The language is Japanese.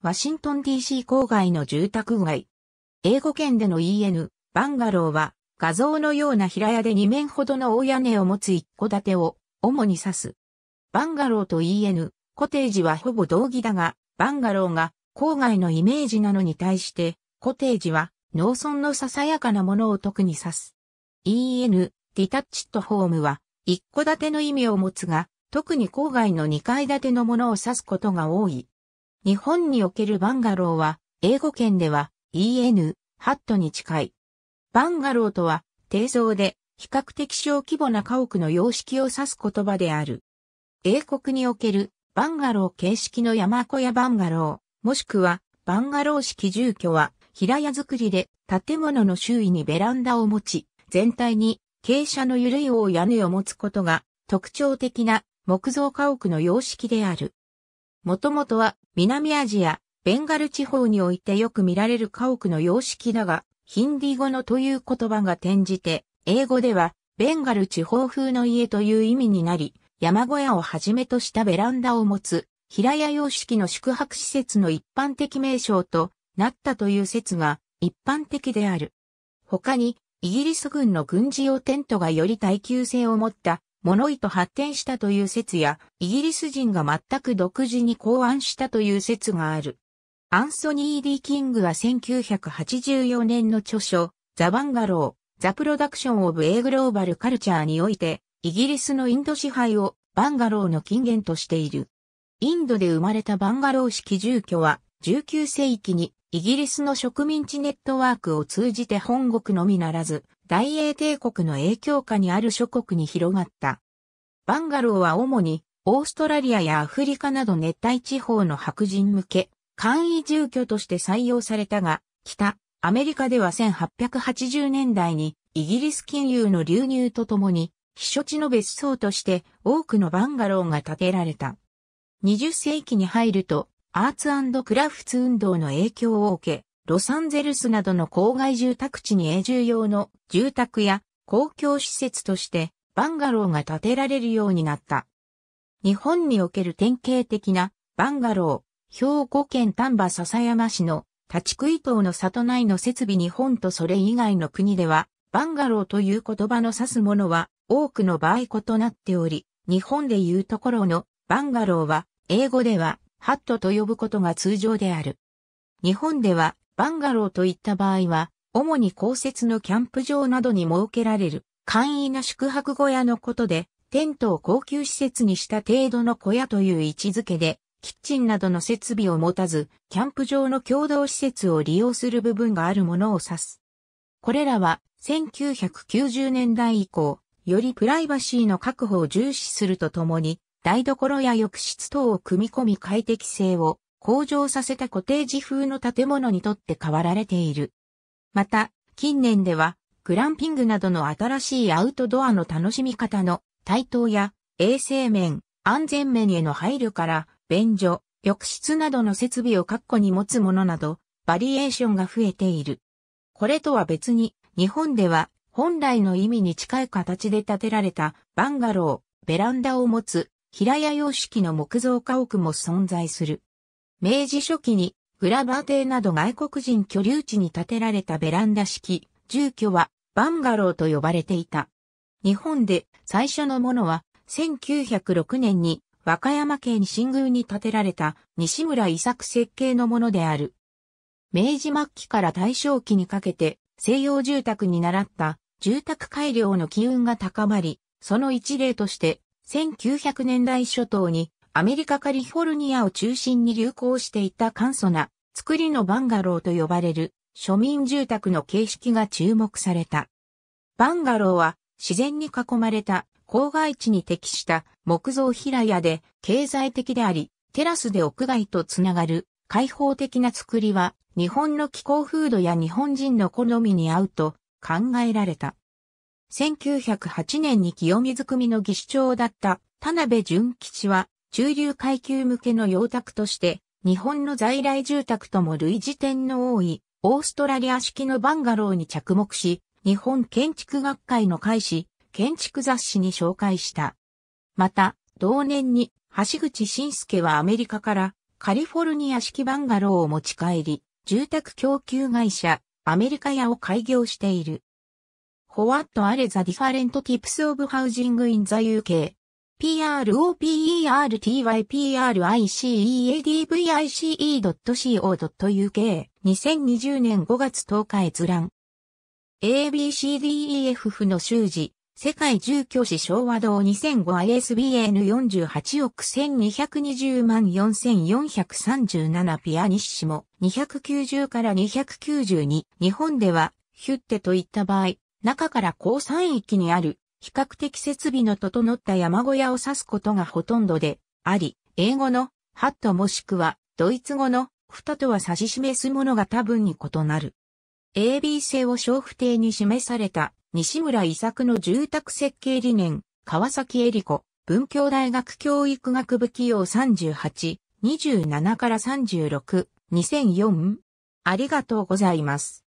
ワシントン DC 郊外の住宅街。英語圏での EN、バンガローは、画像のような平屋で2面ほどの大屋根を持つ一戸建てを、主に指す。バンガローと EN、コテージはほぼ同義だが、バンガローが郊外のイメージなのに対して、コテージは農村のささやかなものを特に指す。EN、ディタッチットホームは、一戸建ての意味を持つが、特に郊外の2階建てのものを指すことが多い。日本におけるバンガローは、英語圏では EN、ハットに近い。バンガローとは、低層で、比較的小規模な家屋の様式を指す言葉である。英国におけるバンガロー形式の山小屋バンガロー、もしくはバンガロー式住居は平屋造りで建物の周囲にベランダを持ち、全体に傾斜の緩い大屋根を持つことが特徴的な木造家屋の様式である。もともとは南アジア、ベンガル地方においてよく見られる家屋の様式だが、ヒンディー語のという言葉が転じて、英語ではベンガル地方風の家という意味になり、山小屋をはじめとしたベランダを持つ、平屋様式の宿泊施設の一般的名称となったという説が一般的である。他に、イギリス軍の軍事用テントがより耐久性を持った物糸発展したという説や、イギリス人が全く独自に考案したという説がある。アンソニー・リー・キングは1984年の著書、ザ・バンガロー、ザ・プロダクション・オブ・エーグローバル・カルチャーにおいて、イギリスのインド支配をバンガローの金源としている。インドで生まれたバンガロー式住居は、19世紀にイギリスの植民地ネットワークを通じて本国のみならず、大英帝国の影響下にある諸国に広がった。バンガローは主にオーストラリアやアフリカなど熱帯地方の白人向け、簡易住居として採用されたが、北、アメリカでは1880年代にイギリス金融の流入とともに、避暑地の別荘として多くのバンガローが建てられた。20世紀に入ると、アーツクラフツ運動の影響を受け、ロサンゼルスなどの郊外住宅地に永住用の住宅や公共施設としてバンガローが建てられるようになった。日本における典型的なバンガロー、兵庫県丹波篠山市の立ち食い島の里内の設備日本とそれ以外の国では、バンガローという言葉の指すものは多くの場合異なっており、日本でいうところのバンガローは英語ではハットと呼ぶことが通常である。日本ではバンガローといった場合は、主に公設のキャンプ場などに設けられる簡易な宿泊小屋のことで、テントを高級施設にした程度の小屋という位置づけで、キッチンなどの設備を持たず、キャンプ場の共同施設を利用する部分があるものを指す。これらは1990年代以降、よりプライバシーの確保を重視するとともに、台所や浴室等を組み込み快適性を向上させたコテージ風の建物にとって変わられている。また、近年では、グランピングなどの新しいアウトドアの楽しみ方の対等や衛生面、安全面への配慮から、便所、浴室などの設備を確固に持つものなど、バリエーションが増えている。これとは別に、日本では本来の意味に近い形で建てられたバンガロー、ベランダを持つ平屋様式の木造家屋も存在する。明治初期にグラバー邸など外国人居留地に建てられたベランダ式住居はバンガローと呼ばれていた。日本で最初のものは1906年に和歌山県新宮に建てられた西村伊作設計のものである。明治末期から大正期にかけて西洋住宅に習った住宅改良の機運が高まり、その一例として1900年代初頭にアメリカカリフォルニアを中心に流行していた簡素な作りのバンガローと呼ばれる庶民住宅の形式が注目された。バンガローは自然に囲まれた郊外地に適した木造平屋で経済的であり、テラスで屋外とつながる開放的な作りは日本の気候風土や日本人の好みに合うと考えられた。1908年に清水組の技師長だった田辺淳吉は中流階級向けの洋宅として、日本の在来住宅とも類似点の多い、オーストラリア式のバンガローに着目し、日本建築学会の会誌、建築雑誌に紹介した。また、同年に、橋口晋介はアメリカからカリフォルニア式バンガローを持ち帰り、住宅供給会社、アメリカ屋を開業している。What are the different types of housing in the UK? p r o p e r t y p r i c e a d v i c e c o u k 2 0 2 0年5月10日閲覧。ABCDEF の修士、世界住居史昭和堂 2005ISBN48 億1220万4437ピアニッシモ290から292日本ではヒュッテといった場合、中から高山域にある比較的設備の整った山小屋を指すことがほとんどであり、英語のハットもしくはドイツ語のフタとは指し示すものが多分に異なる。AB 制を小不定に示された西村伊作の住宅設計理念、川崎恵里子、文教大学教育学部企業38、27から36、2004。ありがとうございます。